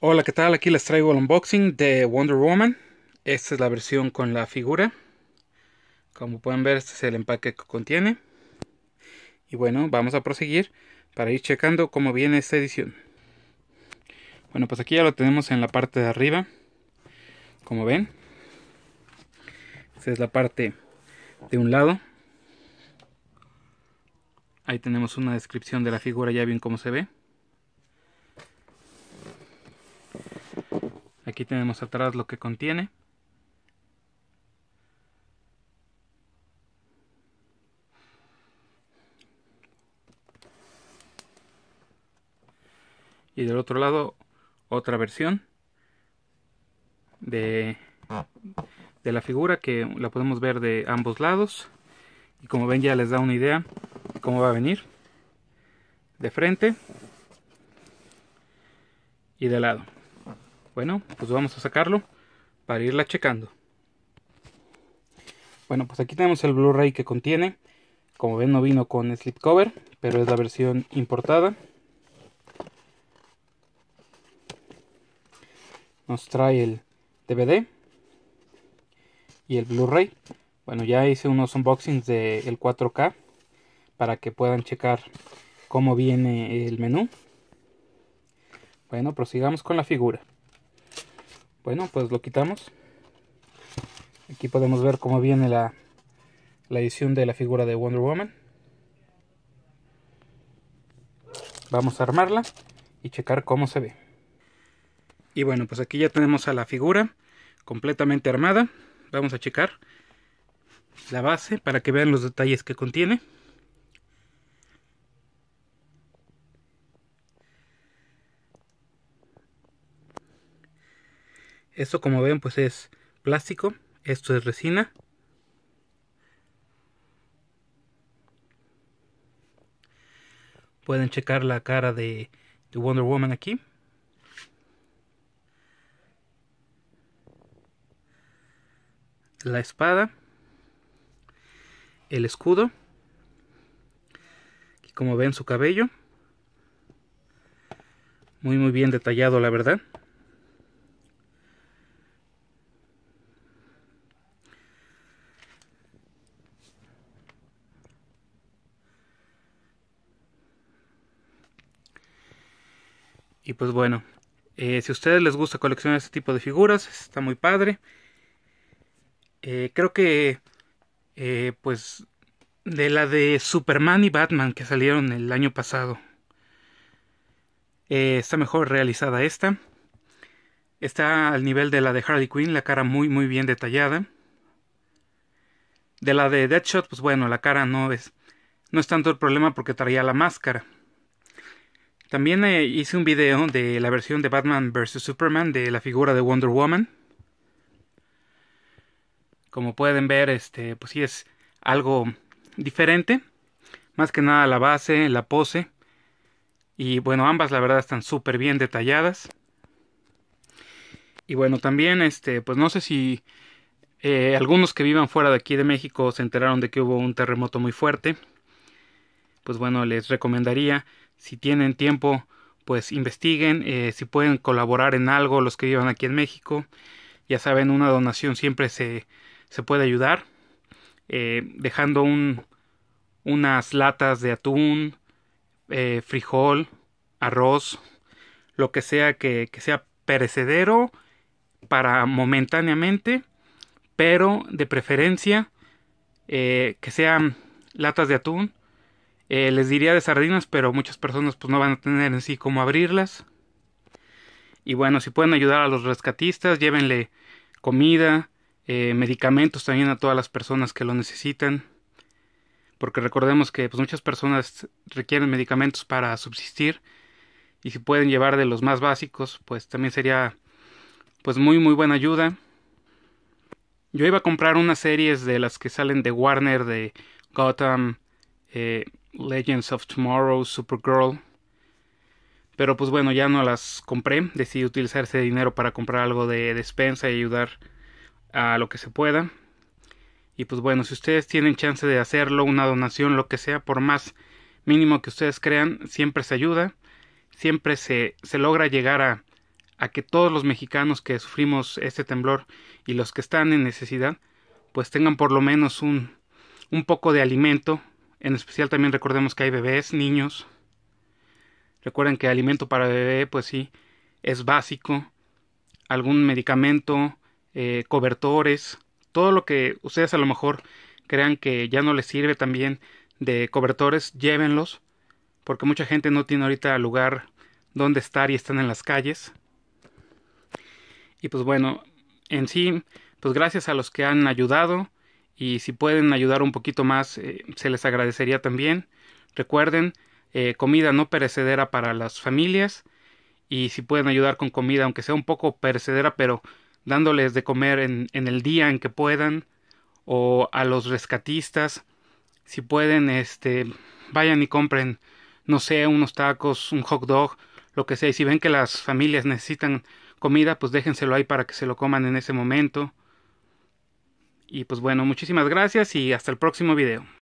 Hola, ¿qué tal? Aquí les traigo el unboxing de Wonder Woman. Esta es la versión con la figura. Como pueden ver, este es el empaque que contiene. Y bueno, vamos a proseguir para ir checando cómo viene esta edición. Bueno, pues aquí ya lo tenemos en la parte de arriba. Como ven. Esta es la parte de un lado. Ahí tenemos una descripción de la figura, ya bien cómo se ve. Aquí tenemos atrás lo que contiene. Y del otro lado otra versión de, la figura que la podemos ver de ambos lados. Y como ven ya les da una idea cómo va a venir. De frente y de lado. Bueno, pues vamos a sacarlo para irla checando. Bueno, pues aquí tenemos el Blu-ray que contiene. Como ven no vino con slipcover, pero es la versión importada. Nos trae el DVD y el Blu-ray. Bueno, ya hice unos unboxings del el 4K para que puedan checar cómo viene el menú. Bueno, prosigamos con la figura. Bueno, pues lo quitamos. Aquí podemos ver cómo viene la, la edición de la figura de Wonder Woman. Vamos a armarla y checar cómo se ve. Y bueno, pues aquí ya tenemos a la figura completamente armada. Vamos a checar la base para que vean los detalles que contiene. Esto como ven pues es plástico, esto es resina. Pueden checar la cara de, Wonder Woman aquí. La espada. El escudo. como ven su cabello. Muy muy bien detallado la verdad. Y pues bueno, eh, si a ustedes les gusta coleccionar este tipo de figuras, está muy padre. Eh, creo que, eh, pues, de la de Superman y Batman que salieron el año pasado, está mejor realizada esta. Está al nivel de la de Harley Quinn, la cara muy, muy bien detallada. De la de Deadshot, pues bueno, la cara no es, no es tanto el problema porque traía la máscara. También eh, hice un video de la versión de Batman vs. Superman de la figura de Wonder Woman. Como pueden ver, este, pues sí es algo diferente. Más que nada la base, la pose. Y bueno, ambas la verdad están súper bien detalladas. Y bueno, también, este, pues no sé si eh, algunos que vivan fuera de aquí de México se enteraron de que hubo un terremoto muy fuerte. Pues bueno, les recomendaría si tienen tiempo, pues investiguen, eh, si pueden colaborar en algo los que vivan aquí en México. Ya saben, una donación siempre se, puede ayudar, eh, dejando un, unas latas de atún, eh, frijol, arroz, lo que sea que, sea perecedero para momentáneamente, pero de preferencia que sean latas de atún eh, les diría de sardinas, pero muchas personas pues no van a tener en sí cómo abrirlas. Y bueno, si pueden ayudar a los rescatistas, llévenle comida, eh, medicamentos también a todas las personas que lo necesitan. Porque recordemos que pues, muchas personas requieren medicamentos para subsistir. Y si pueden llevar de los más básicos, pues también sería pues muy muy buena ayuda. Yo iba a comprar unas series de las que salen de Warner, de Gotham, eh, Legends of Tomorrow, Supergirl. Pero pues bueno, ya no las compré. Decidí utilizar ese dinero para comprar algo de despensa y ayudar a lo que se pueda. Y pues bueno, si ustedes tienen chance de hacerlo, una donación, lo que sea, por más mínimo que ustedes crean, siempre se ayuda. Siempre se, se logra llegar a, a que todos los mexicanos que sufrimos este temblor y los que están en necesidad, pues tengan por lo menos un, un poco de alimento en especial también recordemos que hay bebés, niños. Recuerden que alimento para bebé, pues sí, es básico. Algún medicamento, eh, cobertores, todo lo que ustedes a lo mejor crean que ya no les sirve también de cobertores, llévenlos, porque mucha gente no tiene ahorita lugar donde estar y están en las calles. Y pues bueno, en sí, pues gracias a los que han ayudado, y si pueden ayudar un poquito más eh, se les agradecería también. Recuerden, eh, comida no perecedera para las familias y si pueden ayudar con comida, aunque sea un poco perecedera, pero dándoles de comer en, en el día en que puedan o a los rescatistas, si pueden, este, vayan y compren, no sé, unos tacos, un hot dog, lo que sea, y si ven que las familias necesitan comida, pues déjenselo ahí para que se lo coman en ese momento. Y pues bueno, muchísimas gracias y hasta el próximo video.